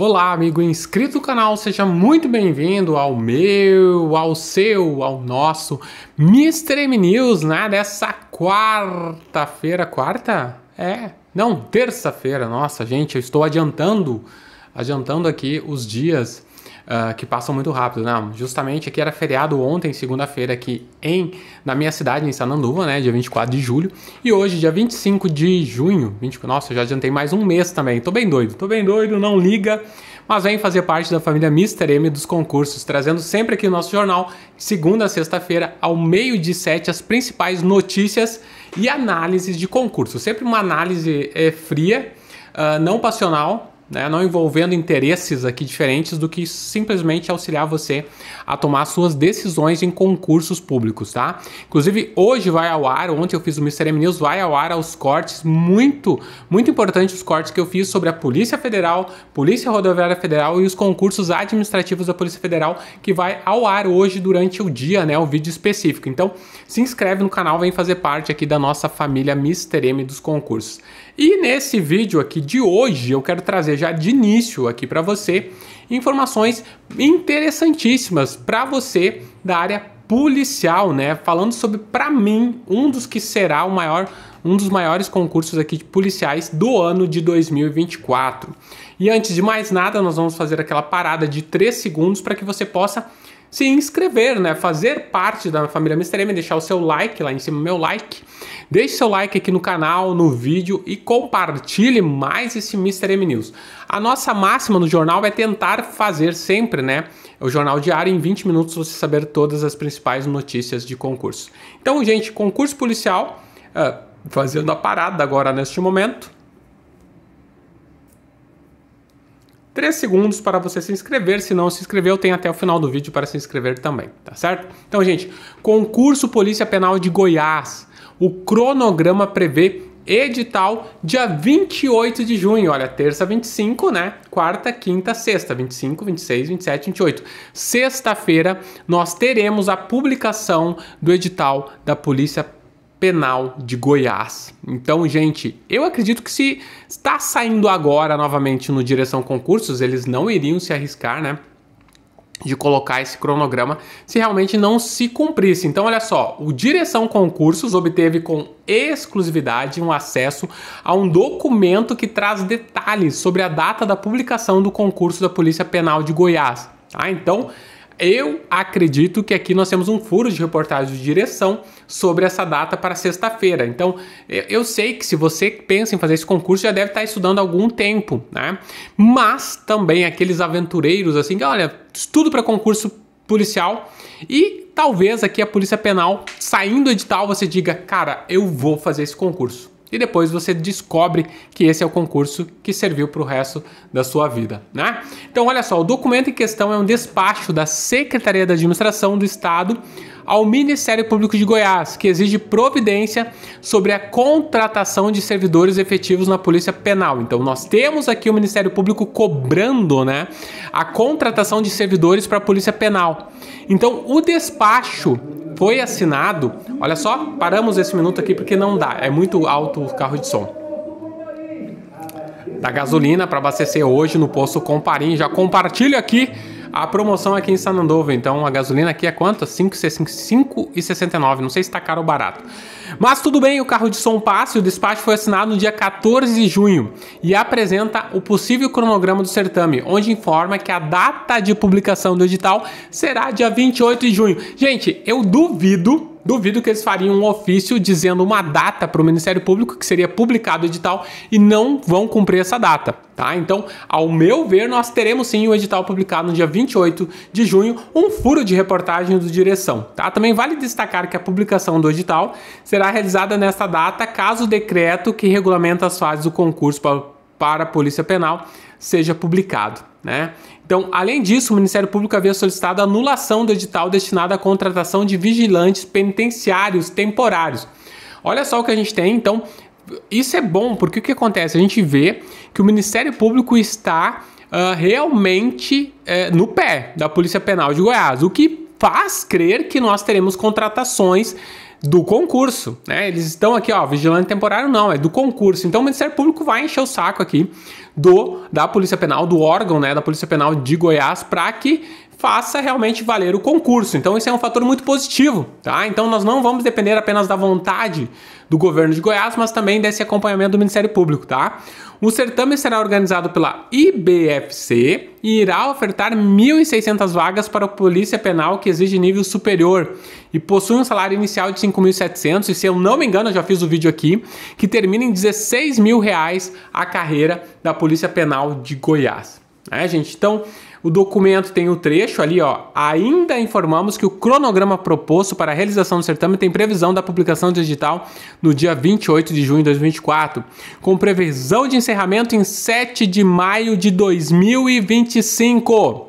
Olá, amigo inscrito no canal, seja muito bem-vindo ao meu, ao seu, ao nosso Mr. M News, né? Dessa quarta-feira, quarta? É, não, terça-feira, nossa, gente, eu estou adiantando, adiantando aqui os dias uh, que passam muito rápido. Não, né? justamente aqui era feriado ontem, segunda-feira, aqui em, na minha cidade, em Sananduva, né? Dia 24 de julho. E hoje, dia 25 de junho. 20, nossa, já adiantei mais um mês também. Tô bem doido, tô bem doido, não liga mas vem fazer parte da família Mr. M dos concursos, trazendo sempre aqui o nosso jornal, segunda a sexta-feira, ao meio de sete, as principais notícias e análises de concurso. Sempre uma análise é, fria, uh, não passional, né? não envolvendo interesses aqui diferentes do que simplesmente auxiliar você a tomar suas decisões em concursos públicos, tá? Inclusive, hoje vai ao ar, ontem eu fiz o Mr. M News, vai ao ar aos cortes, muito, muito importante os cortes que eu fiz sobre a Polícia Federal, Polícia Rodoviária Federal e os concursos administrativos da Polícia Federal, que vai ao ar hoje durante o dia, né? O vídeo específico. Então, se inscreve no canal, vem fazer parte aqui da nossa família Mr. M dos concursos. E nesse vídeo aqui de hoje, eu quero trazer já de início aqui para você informações interessantíssimas para você da área policial, né? Falando sobre para mim um dos que será o maior um dos maiores concursos aqui de policiais do ano de 2024. E antes de mais nada, nós vamos fazer aquela parada de 3 segundos para que você possa se inscrever, né? Fazer parte da família Mister M, deixar o seu like lá em cima, meu like Deixe seu like aqui no canal, no vídeo e compartilhe mais esse Mr. M News. A nossa máxima no jornal é tentar fazer sempre, né? O jornal diário em 20 minutos você saber todas as principais notícias de concurso. Então, gente, concurso policial uh, fazendo a parada agora neste momento. Três segundos para você se inscrever. Se não se inscreveu, tem até o final do vídeo para se inscrever também, tá certo? Então, gente, concurso Polícia Penal de Goiás o cronograma prevê edital dia 28 de junho. Olha, terça 25, né? Quarta, quinta, sexta, 25, 26, 27, 28. Sexta-feira nós teremos a publicação do edital da Polícia Penal de Goiás. Então, gente, eu acredito que se está saindo agora novamente no Direção Concursos, eles não iriam se arriscar, né? de colocar esse cronograma se realmente não se cumprisse. Então, olha só, o Direção Concursos obteve com exclusividade um acesso a um documento que traz detalhes sobre a data da publicação do concurso da Polícia Penal de Goiás. Ah, então eu acredito que aqui nós temos um furo de reportagem de direção sobre essa data para sexta-feira. Então, eu sei que se você pensa em fazer esse concurso, já deve estar estudando há algum tempo, né? Mas também aqueles aventureiros assim, que olha, estudo para concurso policial e talvez aqui a Polícia Penal, saindo edital, você diga, cara, eu vou fazer esse concurso. E depois você descobre que esse é o concurso que serviu para o resto da sua vida, né? Então, olha só, o documento em questão é um despacho da Secretaria da Administração do Estado ao Ministério Público de Goiás, que exige providência sobre a contratação de servidores efetivos na Polícia Penal. Então, nós temos aqui o Ministério Público cobrando, né, a contratação de servidores para a Polícia Penal. Então, o despacho foi assinado. Olha só, paramos esse minuto aqui porque não dá, é muito alto o carro de som. Da gasolina para abastecer hoje no posto Comparim. Já compartilho aqui a promoção aqui em Sanandova, então a gasolina aqui é quanto? 5,69. Não sei se tá caro ou barato. Mas tudo bem, o carro de som passe, o despacho foi assinado no dia 14 de junho e apresenta o possível cronograma do certame, onde informa que a data de publicação do edital será dia 28 de junho. Gente, eu duvido duvido que eles fariam um ofício dizendo uma data para o Ministério Público que seria publicado o edital e não vão cumprir essa data, tá? Então, ao meu ver, nós teremos sim o edital publicado no dia 28 de junho, um furo de reportagem do direção, tá? Também vale destacar que a publicação do edital será realizada nesta data, caso o decreto que regulamenta as fases do concurso para a Polícia Penal seja publicado. Né? Então, além disso, o Ministério Público havia solicitado anulação do edital destinado à contratação de vigilantes penitenciários temporários. Olha só o que a gente tem, então, isso é bom, porque o que acontece? A gente vê que o Ministério Público está uh, realmente uh, no pé da Polícia Penal de Goiás, o que faz crer que nós teremos contratações do concurso, né? Eles estão aqui, ó, vigilante temporário não, é do concurso. Então o Ministério Público vai encher o saco aqui do da Polícia Penal, do órgão né, da Polícia Penal de Goiás, para que faça realmente valer o concurso. Então, esse é um fator muito positivo, tá? Então, nós não vamos depender apenas da vontade do governo de Goiás, mas também desse acompanhamento do Ministério Público, tá? O certame será organizado pela IBFC e irá ofertar 1.600 vagas para a Polícia Penal que exige nível superior e possui um salário inicial de 5.700 e, se eu não me engano, eu já fiz o vídeo aqui, que termina em 16 mil reais a carreira da Polícia Penal de Goiás. É, gente, então o documento tem o trecho ali, ó. Ainda informamos que o cronograma proposto para a realização do certame tem previsão da publicação digital no dia 28 de junho de 2024, com previsão de encerramento em 7 de maio de 2025.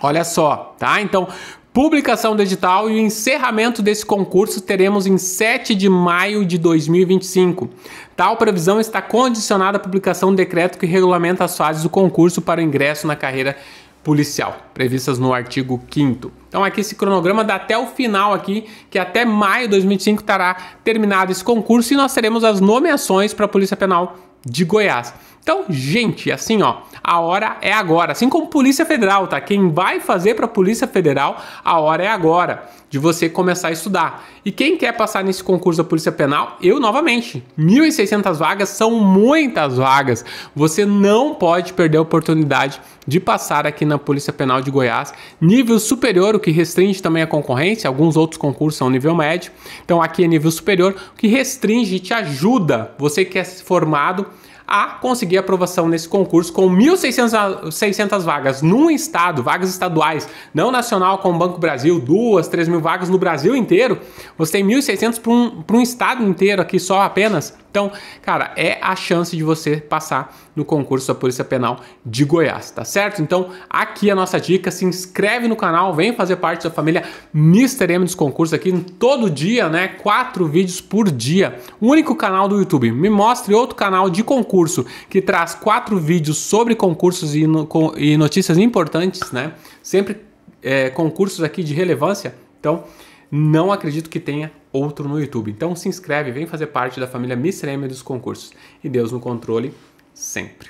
Olha só, tá? Então, publicação do edital e o encerramento desse concurso teremos em 7 de maio de 2025. Tal previsão está condicionada à publicação do decreto que regulamenta as fases do concurso para o ingresso na carreira policial, previstas no artigo 5 Então aqui esse cronograma dá até o final aqui, que até maio de 2025 estará terminado esse concurso e nós teremos as nomeações para a Polícia Penal de Goiás. Então, gente, assim, ó, a hora é agora. Assim como Polícia Federal, tá? Quem vai fazer para Polícia Federal, a hora é agora de você começar a estudar. E quem quer passar nesse concurso da Polícia Penal, eu novamente. 1.600 vagas são muitas vagas. Você não pode perder a oportunidade de passar aqui na Polícia Penal de Goiás, nível superior, o que restringe também a concorrência. Alguns outros concursos são nível médio. Então, aqui é nível superior, o que restringe e te ajuda, você que é formado a conseguir aprovação nesse concurso com 1.600 vagas num estado, vagas estaduais, não nacional como o Banco Brasil, duas, três mil vagas no Brasil inteiro, você tem 1.600 para um, um estado inteiro aqui só apenas. Então, cara, é a chance de você passar no concurso da Polícia Penal de Goiás, tá certo? Então, aqui a nossa dica, se inscreve no canal, vem fazer parte da família Mr. M dos concursos aqui todo dia, né? Quatro vídeos por dia. O único canal do YouTube. Me mostre outro canal de concurso que traz quatro vídeos sobre concursos e, no, e notícias importantes, né? Sempre é, concursos aqui de relevância. Então, não acredito que tenha outro no YouTube. Então se inscreve, vem fazer parte da família Mr. M dos concursos. E Deus no controle sempre.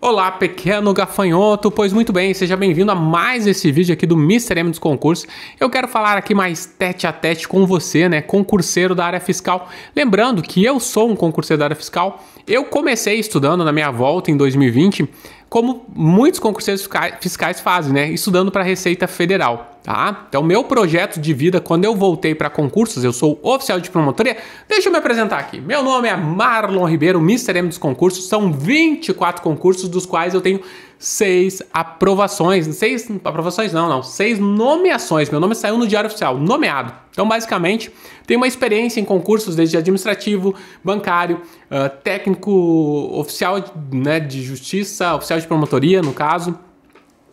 Olá, pequeno gafanhoto, pois muito bem, seja bem-vindo a mais esse vídeo aqui do Mr. M dos Concursos. Eu quero falar aqui mais tete a tete com você, né, concurseiro da área fiscal. Lembrando que eu sou um concurseiro da área fiscal, eu comecei estudando na minha volta em 2020, como muitos concurseiros fiscais fazem, né, estudando para a Receita Federal tá? Então, meu projeto de vida, quando eu voltei para concursos, eu sou oficial de promotoria. Deixa eu me apresentar aqui. Meu nome é Marlon Ribeiro, Mr. M dos concursos. São 24 concursos, dos quais eu tenho seis aprovações. Seis aprovações, não, não. Seis nomeações. Meu nome saiu no Diário Oficial, nomeado. Então, basicamente, tenho uma experiência em concursos desde administrativo, bancário, uh, técnico oficial né, de justiça, oficial de promotoria, no caso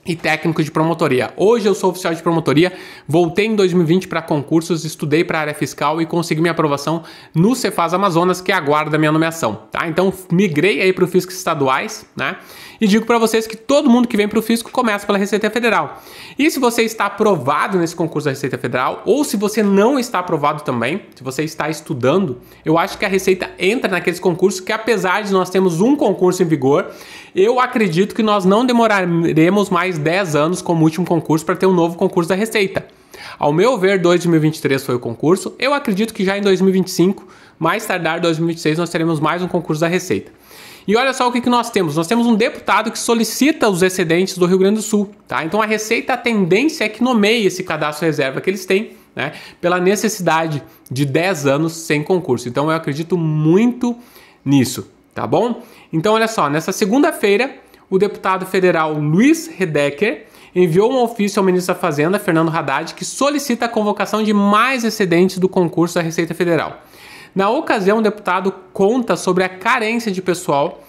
e técnico de promotoria. Hoje eu sou oficial de promotoria, voltei em 2020 para concursos, estudei para a área fiscal e consegui minha aprovação no Cefaz Amazonas, que aguarda minha nomeação, tá? Então migrei aí para o fisco estaduais, né? E digo para vocês que todo mundo que vem para o fisco começa pela Receita Federal. E se você está aprovado nesse concurso da Receita Federal ou se você não está aprovado também, se você está estudando, eu acho que a Receita entra naqueles concursos que apesar de nós termos um concurso em vigor, eu acredito que nós não demoraremos mais 10 anos como último concurso para ter um novo concurso da Receita. Ao meu ver, 2023 foi o concurso. Eu acredito que já em 2025, mais tardar 2026, nós teremos mais um concurso da Receita. E olha só o que, que nós temos. Nós temos um deputado que solicita os excedentes do Rio Grande do Sul. Tá? Então a Receita, a tendência é que nomeie esse cadastro reserva que eles têm, né? Pela necessidade de 10 anos sem concurso. Então eu acredito muito nisso tá bom? Então, olha só, nessa segunda-feira, o deputado federal Luiz Redecker enviou um ofício ao ministro da Fazenda, Fernando Haddad, que solicita a convocação de mais excedentes do concurso da Receita Federal. Na ocasião, o deputado conta sobre a carência de pessoal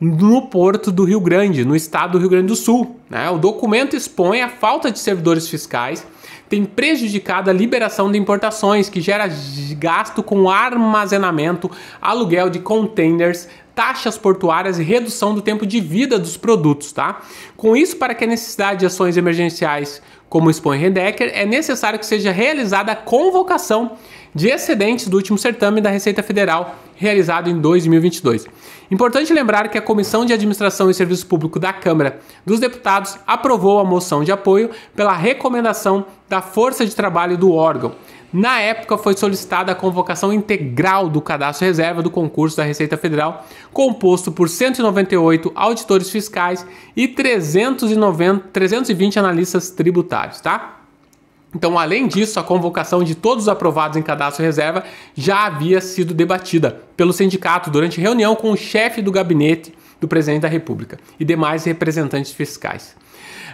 no Porto do Rio Grande, no estado do Rio Grande do Sul. Né? O documento expõe a falta de servidores fiscais, tem prejudicado a liberação de importações, que gera gasto com armazenamento, aluguel de containers, taxas portuárias e redução do tempo de vida dos produtos, tá? Com isso, para que a necessidade de ações emergenciais, como expõe Redecker, é necessário que seja realizada a convocação de excedentes do último certame da Receita Federal realizado em 2022. Importante lembrar que a Comissão de Administração e Serviço Público da Câmara dos Deputados aprovou a moção de apoio pela recomendação da força de trabalho do órgão. Na época, foi solicitada a convocação integral do cadastro reserva do concurso da Receita Federal, composto por 198 auditores fiscais e 390, 320 analistas tributários, tá? Então, além disso, a convocação de todos os aprovados em cadastro reserva já havia sido debatida pelo sindicato durante reunião com o chefe do gabinete do presidente da República e demais representantes fiscais,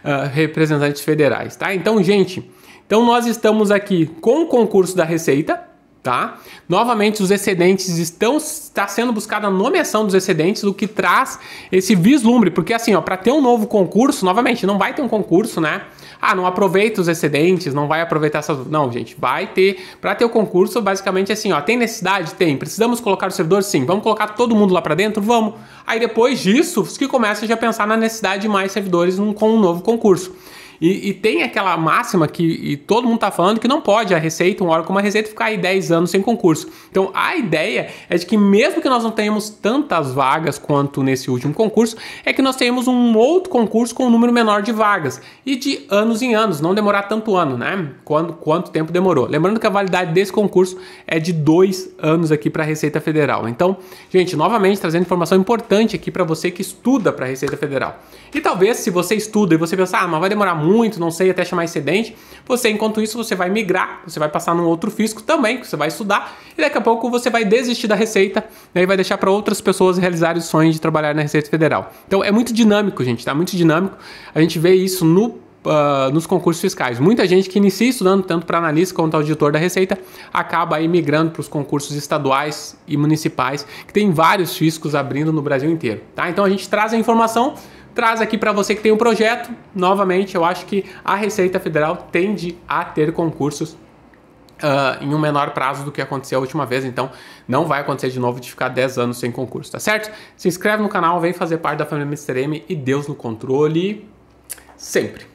uh, representantes federais, tá? Então, gente, então nós estamos aqui com o concurso da Receita, tá? Novamente, os excedentes estão está sendo buscada a nomeação dos excedentes, o que traz esse vislumbre, porque assim, ó, para ter um novo concurso, novamente, não vai ter um concurso, né? Ah, não aproveita os excedentes, não vai aproveitar essas, não, gente, vai ter para ter o concurso, basicamente assim, ó, tem necessidade, tem, precisamos colocar o servidor, sim, vamos colocar todo mundo lá para dentro, vamos. Aí depois disso, os que começam já a pensar na necessidade de mais servidores num, com um novo concurso. E, e, tem aquela máxima que todo mundo tá falando que não pode a receita, um órgão como a receita, ficar aí 10 anos sem concurso. Então a ideia é de que mesmo que nós não tenhamos tantas vagas quanto nesse último concurso, é que nós tenhamos um outro concurso com um número menor de vagas e de anos em anos, não demorar tanto ano, né? Quando, quanto tempo demorou. Lembrando que a validade desse concurso é de dois anos aqui para a Receita Federal. Então, gente, novamente trazendo informação importante aqui para você que estuda para a Receita Federal. E talvez se você estuda e você pensar, ah, mas vai demorar muito muito, não sei, até chamar excedente. Você, enquanto isso, você vai migrar, você vai passar num outro fisco também, que você vai estudar, e daqui a pouco você vai desistir da receita né, e vai deixar para outras pessoas realizarem o sonho de trabalhar na Receita Federal. Então é muito dinâmico, gente, tá? Muito dinâmico. A gente vê isso no Uh, nos concursos fiscais. Muita gente que inicia estudando tanto para analista quanto auditor da Receita acaba aí migrando para os concursos estaduais e municipais, que tem vários fiscos abrindo no Brasil inteiro. Tá? Então a gente traz a informação traz aqui para você que tem um projeto. Novamente, eu acho que a Receita Federal tende a ter concursos Uh, em um menor prazo do que aconteceu a última vez, então não vai acontecer de novo de ficar 10 anos sem concurso, tá certo? Se inscreve no canal, vem fazer parte da família Mr. M e Deus no controle sempre.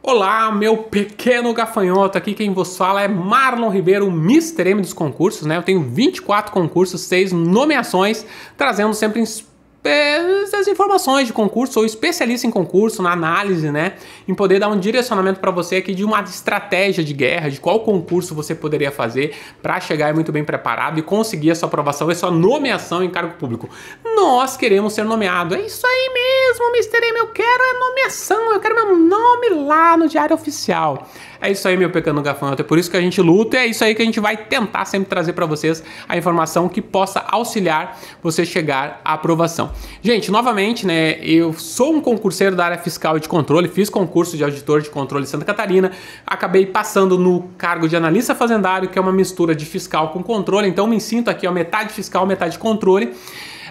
Olá, meu pequeno gafanhoto, aqui quem vos fala é Marlon Ribeiro, Mr. M dos concursos, né? Eu tenho 24 concursos, 6 nomeações, trazendo sempre inspiração é, as informações de concurso, ou especialista em concurso, na análise, né? Em poder dar um direcionamento para você aqui de uma estratégia de guerra, de qual concurso você poderia fazer para chegar muito bem preparado e conseguir a sua aprovação e sua nomeação em cargo público. Nós queremos ser nomeado. É isso aí mesmo, Mr. M. Eu quero a nomeação, eu quero meu nome lá no Diário Oficial. É isso aí, meu pecando gafanhoto. É por isso que a gente luta e é isso aí que a gente vai tentar sempre trazer para vocês a informação que possa auxiliar você chegar à aprovação. Gente, novamente, né? Eu sou um concurseiro da área fiscal e de controle, fiz concurso de auditor de controle em Santa Catarina, acabei passando no cargo de analista fazendário, que é uma mistura de fiscal com controle, então me sinto aqui, ó, metade fiscal, metade controle.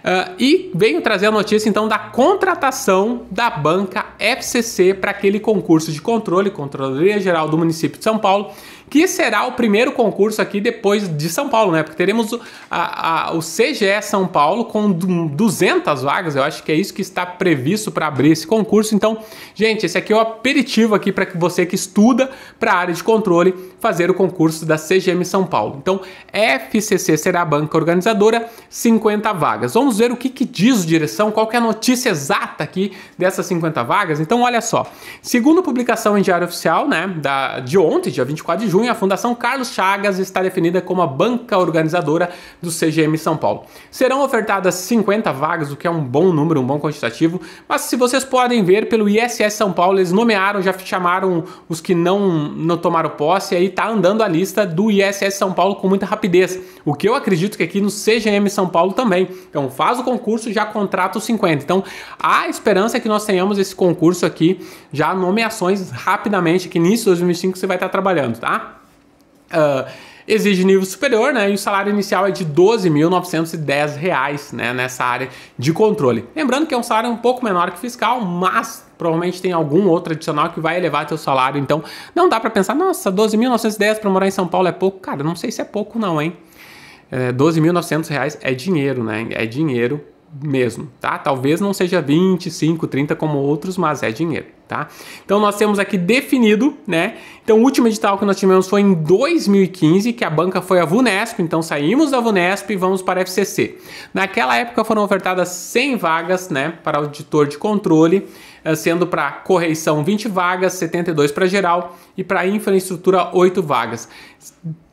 Uh, e venho trazer a notícia então da contratação da banca FCC para aquele concurso de controle, Controladoria Geral do Município de São Paulo, que será o primeiro concurso aqui depois de São Paulo, né? Porque teremos a, a, o CGE São Paulo com 200 vagas, eu acho que é isso que está previsto para abrir esse concurso. Então, gente, esse aqui é o aperitivo aqui para que você que estuda para a área de controle fazer o concurso da CGM São Paulo. Então, FCC será a banca organizadora, 50 vagas. Vamos ver o que, que diz direção, qual é a notícia exata aqui dessas 50 vagas. Então, olha só. Segundo publicação em Diário Oficial, né, da, de ontem, dia 24 de junho, junho, a Fundação Carlos Chagas está definida como a banca organizadora do CGM São Paulo. Serão ofertadas 50 vagas, o que é um bom número, um bom quantitativo, mas se vocês podem ver pelo ISS São Paulo, eles nomearam, já chamaram os que não, não tomaram posse, e aí está andando a lista do ISS São Paulo com muita rapidez, o que eu acredito que aqui no CGM São Paulo também. Então faz o concurso, já contrata os 50. Então a esperança é que nós tenhamos esse concurso aqui, já nomeações rapidamente, que início de 2025 você vai estar trabalhando, tá? Uh, exige nível superior, né? E o salário inicial é de R$ reais, né? Nessa área de controle. Lembrando que é um salário um pouco menor que fiscal, mas provavelmente tem algum outro adicional que vai elevar teu salário. Então, não dá para pensar, nossa, 12.910 para morar em São Paulo é pouco. Cara, não sei se é pouco não, hein? É, 12.900 reais é dinheiro, né? É dinheiro mesmo, tá? Talvez não seja 25, 30 como outros, mas é dinheiro tá? Então nós temos aqui definido, né? Então o último edital que nós tivemos foi em 2015, que a banca foi a Vunesp, então saímos da Vunesp e vamos para a FCC. Naquela época foram ofertadas 100 vagas, né, para auditor de controle, eh, sendo para correição 20 vagas, 72 para geral e para infraestrutura 8 vagas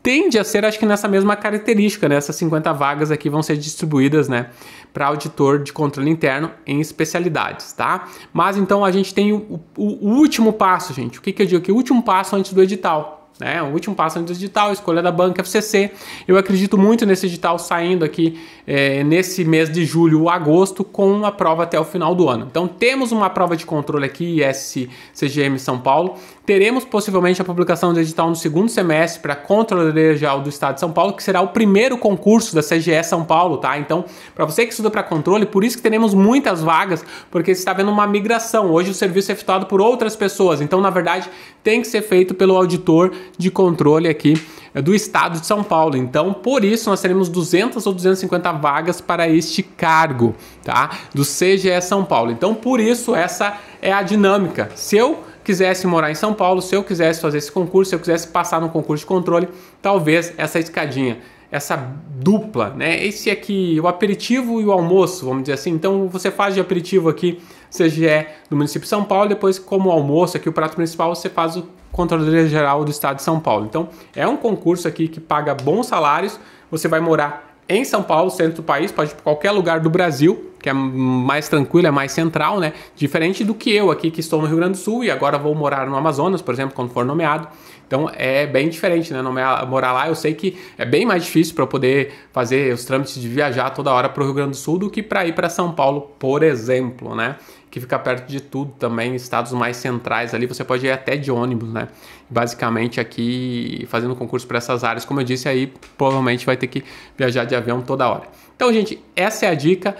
tende a ser, acho que nessa mesma característica, né? Essas 50 vagas aqui vão ser distribuídas, né? Para auditor de controle interno em especialidades, tá? Mas então a gente tem o, o, o último passo, gente. O que, que eu digo aqui? O último passo antes do edital, né? O último passo antes do edital, escolha da banca FCC. Eu acredito muito nesse edital saindo aqui é, nesse mês de julho ou agosto com uma prova até o final do ano. Então temos uma prova de controle aqui, ISCGM São Paulo. Teremos possivelmente a publicação do edital no segundo semestre para a Controladoria Geral do Estado de São Paulo, que será o primeiro concurso da CGE São Paulo, tá? Então, para você que estuda para controle, por isso que teremos muitas vagas, porque está vendo uma migração. Hoje o serviço é efetuado por outras pessoas, então, na verdade, tem que ser feito pelo auditor de controle aqui é, do estado de São Paulo. Então, por isso, nós teremos 200 ou 250 vagas para este cargo, tá? Do CGE São Paulo. Então, por isso, essa é a dinâmica. Se eu quisesse morar em São Paulo, se eu quisesse fazer esse concurso, se eu quisesse passar no concurso de controle, talvez essa escadinha essa dupla, né? Esse aqui, o aperitivo e o almoço, vamos dizer assim. Então você faz de aperitivo aqui CGE do município de São Paulo. Depois, como almoço aqui, o prato principal, você faz o Controladoria Geral do Estado de São Paulo. Então, é um concurso aqui que paga bons salários. Você vai morar em São Paulo, centro do país, pode ir para qualquer lugar do Brasil, que é mais tranquilo, é mais central, né? Diferente do que eu aqui que estou no Rio Grande do Sul e agora vou morar no Amazonas, por exemplo, quando for nomeado. Então é bem diferente, né? Não é morar lá, eu sei que é bem mais difícil para poder fazer os trâmites de viajar toda hora para o Rio Grande do Sul do que para ir para São Paulo, por exemplo, né? Que fica perto de tudo também, estados mais centrais ali, você pode ir até de ônibus, né? Basicamente aqui fazendo concurso para essas áreas, como eu disse, aí provavelmente vai ter que viajar de avião toda hora. Então, gente, essa é a dica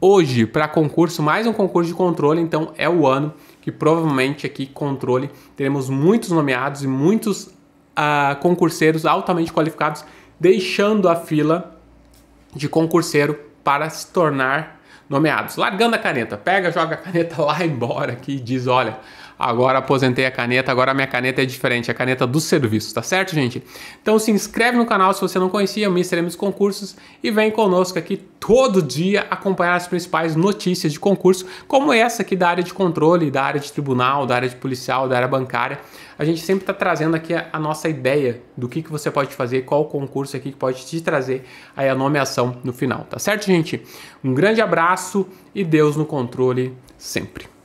hoje para concurso, mais um concurso de controle, então é o ano que provavelmente aqui controle teremos muitos nomeados e muitos uh, concurseiros altamente qualificados deixando a fila de concurseiro para se tornar nomeados. Largando a caneta, pega, joga a caneta lá embora aqui e diz, olha, agora aposentei a caneta, agora minha caneta é diferente, é a caneta do serviço, tá certo, gente? Então se inscreve no canal se você não conhecia o Mr. M's Concursos e vem conosco aqui todo dia acompanhar as principais notícias de concurso, como essa aqui da área de controle, da área de tribunal, da área de policial, da área bancária. A gente sempre está trazendo aqui a, a, nossa ideia do que, que você pode fazer, qual concurso aqui que pode te trazer aí a nomeação no final, tá certo, gente? Um grande abraço e Deus no controle sempre.